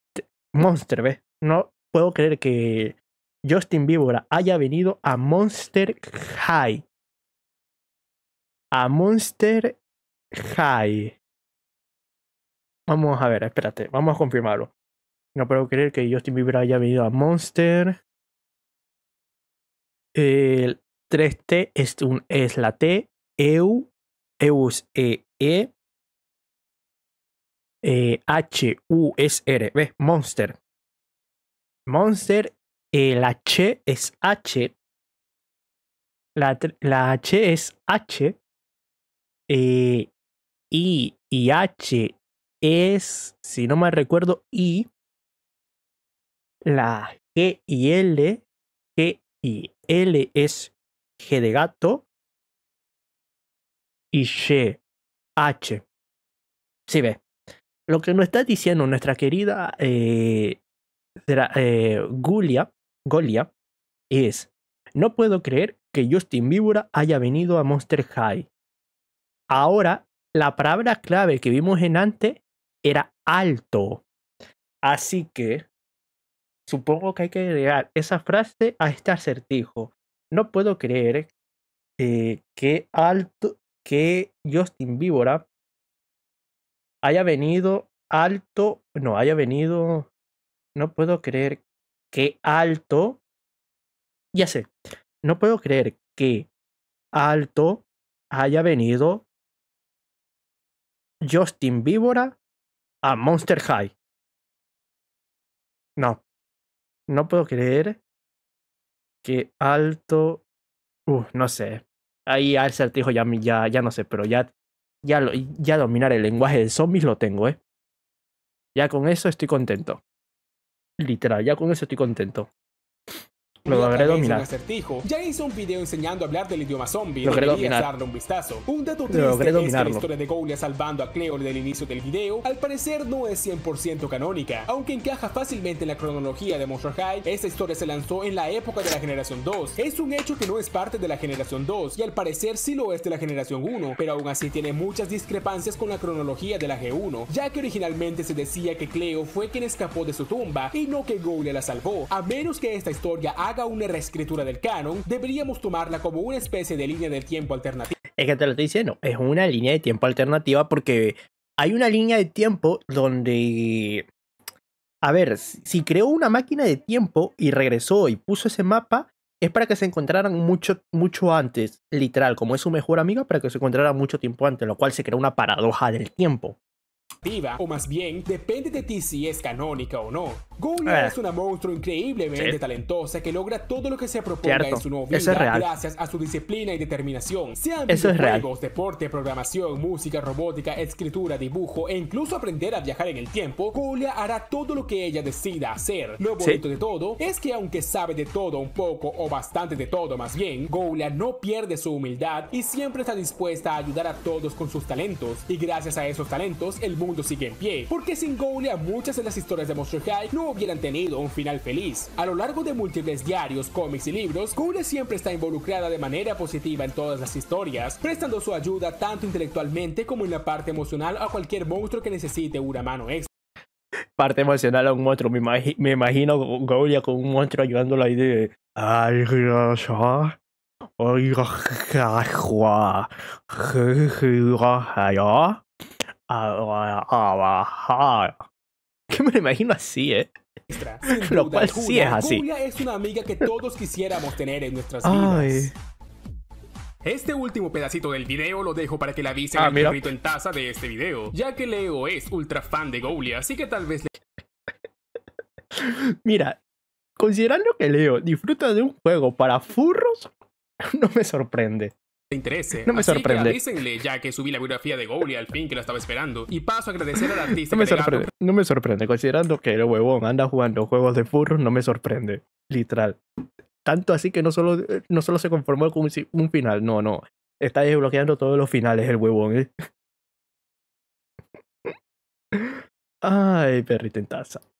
Monster, ve. No puedo creer que Justin Víbora haya venido a Monster High a Monster High. Vamos a ver, espérate, vamos a confirmarlo. No puedo creer que Justin Bieber haya venido a Monster. El 3T es, es la T, EU, u e e, e, e, H, U, S, R, ¿ves? Monster. Monster, el eh, H es H, la H es H, eh, I y H es, si no mal recuerdo, I. La G y L, G y L es G de gato. Y G, H. Si ve. Lo que nos está diciendo nuestra querida eh, eh, Golia es, no puedo creer que Justin víbora haya venido a Monster High. Ahora, la palabra clave que vimos en antes era alto. Así que supongo que hay que agregar esa frase a este acertijo. No puedo creer eh, que alto que Justin Víbora haya venido alto, no haya venido, no puedo creer que alto, ya sé, no puedo creer que alto haya venido Justin Víbora a Monster High. No. No puedo creer que alto. Uh, no sé. Ahí al certijo ya, ya, ya no sé, pero ya, ya, ya dominar el lenguaje de zombies lo tengo, ¿eh? Ya con eso estoy contento. Literal, ya con eso estoy contento. Logré dominar. acertijo. Ya hice un video enseñando a hablar del idioma zombie. Logré darle un vistazo. Un dato triste es que la historia de Goulia salvando a Cleo del inicio del video, al parecer no es 100% canónica. Aunque encaja fácilmente en la cronología de Monster High, esta historia se lanzó en la época de la generación 2. Es un hecho que no es parte de la generación 2 y al parecer sí lo es de la generación 1, pero aún así tiene muchas discrepancias con la cronología de la G1, ya que originalmente se decía que Cleo fue quien escapó de su tumba y no que Goulia la salvó, a menos que esta historia haya haga una reescritura del canon, deberíamos tomarla como una especie de línea de tiempo alternativa. Es que te lo estoy diciendo, es una línea de tiempo alternativa porque hay una línea de tiempo donde... A ver, si creó una máquina de tiempo y regresó y puso ese mapa, es para que se encontraran mucho, mucho antes, literal, como es su mejor amiga, para que se encontraran mucho tiempo antes, lo cual se crea una paradoja del tiempo o más bien, depende de ti si es canónica o no. Golia eh. es una monstruo increíblemente talentosa que logra todo lo que se proponga en su nueva vida gracias a su disciplina y determinación. Sean Eso juegos, deporte, programación, música, robótica, escritura, dibujo e incluso aprender a viajar en el tiempo, Golia hará todo lo que ella decida hacer. Lo bonito de todo es que aunque sabe de todo un poco o bastante de todo más bien, Golia no pierde su humildad y siempre está dispuesta a ayudar a todos con sus talentos. Y gracias a esos talentos, el mundo sigue en pie, porque sin golia muchas de las historias de Monster High no hubieran tenido un final feliz. A lo largo de múltiples diarios, cómics y libros, golia siempre está involucrada de manera positiva en todas las historias, prestando su ayuda tanto intelectualmente como en la parte emocional a cualquier monstruo que necesite una mano extra parte emocional a un monstruo. Me, imagino con un monstruo ayudándolo ahí de. Ay, a (laughs) Que me imagino así, ¿eh? (laughs) lo cual sí es así. una amiga que todos quisiéramos tener en nuestras vidas. Este último pedacito del video lo dejo para que la avisen el ah, en taza de este video, ya que Leo es ultra fan de Golia, así que tal vez le... (laughs) Mira, considerando que Leo disfruta de un juego para furros, no me sorprende te interese. No me sorprende. ya que subí la biografía de Goli al fin que lo estaba esperando. Y paso a agradecer al artista. No me sorprende. No me sorprende. Considerando que el huevón anda jugando juegos de furro, no me sorprende. Literal. Tanto así que no solo, eh, no solo se conformó con un, final, no, no. Está desbloqueando todos los finales el huevón. ¿eh? (laughs) Ay, perrito en taza.